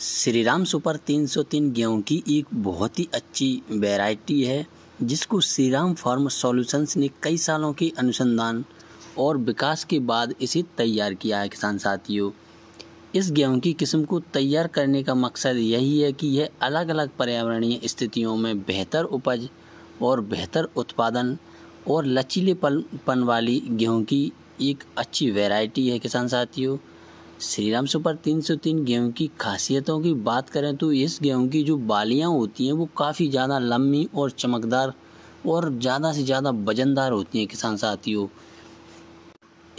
Shri Ram super 303 गेहूं की एक बहुत ही अच्छी वैरायटी है जिसको श्री राम फार्म सॉल्यूशंस ने कई सालों के अनुसंधान और विकास के बाद इसे तैयार किया है किसान साथियों इस गेहूं की किस्म को तैयार करने का मकसद यही है कि यह अलग अलग पर्यावरणीय स्थितियों में बेहतर उपज और बेहतर उत्पादन और लचीलेपन वाली गेहूं की एक अच्छी वैरायटी है किसान साथियों श्रीराम सुपर 303 गेहूं की खासियतों की बात करें तो इस गेहूं की जो बालियां होती हैं वो काफ़ी ज़्यादा लम्बी और चमकदार और ज़्यादा से ज़्यादा वजनदार होती हैं किसान साथियों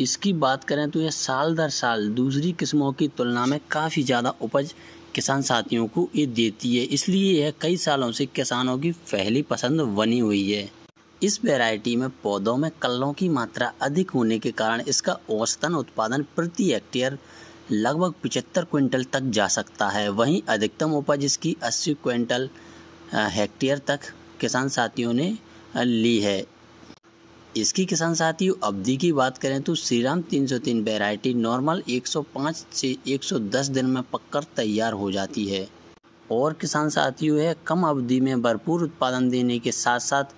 इसकी बात करें तो यह साल दर साल दूसरी किस्मों की तुलना में काफ़ी ज़्यादा उपज किसान साथियों को ये देती है इसलिए यह कई सालों से किसानों की पहली पसंद बनी हुई है इस वैरायटी में पौधों में कलों की मात्रा अधिक होने के कारण इसका औसतन उत्पादन प्रति हेक्टेयर लगभग पिचहत्तर क्विंटल तक जा सकता है वहीं अधिकतम उपज इसकी अस्सी क्विंटल हेक्टेयर तक किसान साथियों ने ली है इसकी किसान साथियों अवधि की बात करें तो श्रीराम 303 वैरायटी नॉर्मल 105 से 110 दिन में पककर तैयार हो जाती है और किसान साथियों है कम अवधि में भरपूर उत्पादन देने के साथ साथ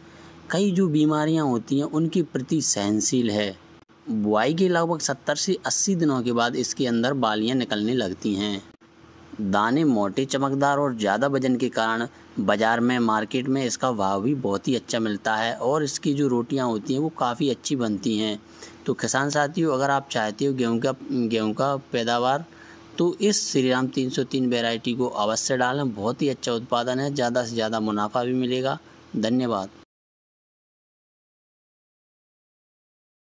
कई जो बीमारियां होती हैं उनकी प्रति सहनशील है बुआई के लगभग 70 से 80 दिनों के बाद इसके अंदर बालियां निकलने लगती हैं दाने मोटे चमकदार और ज़्यादा वजन के कारण बाज़ार में मार्केट में इसका भाव भी बहुत ही अच्छा मिलता है और इसकी जो रोटियां होती हैं वो काफ़ी अच्छी बनती हैं तो किसान साथियों अगर आप चाहते हो गेहूं का गेहूं का पैदावार तो इस श्री राम तीन सौ तीन वेराइटी को अवश्य डालें बहुत ही अच्छा उत्पादन है ज़्यादा से ज़्यादा मुनाफा भी मिलेगा धन्यवाद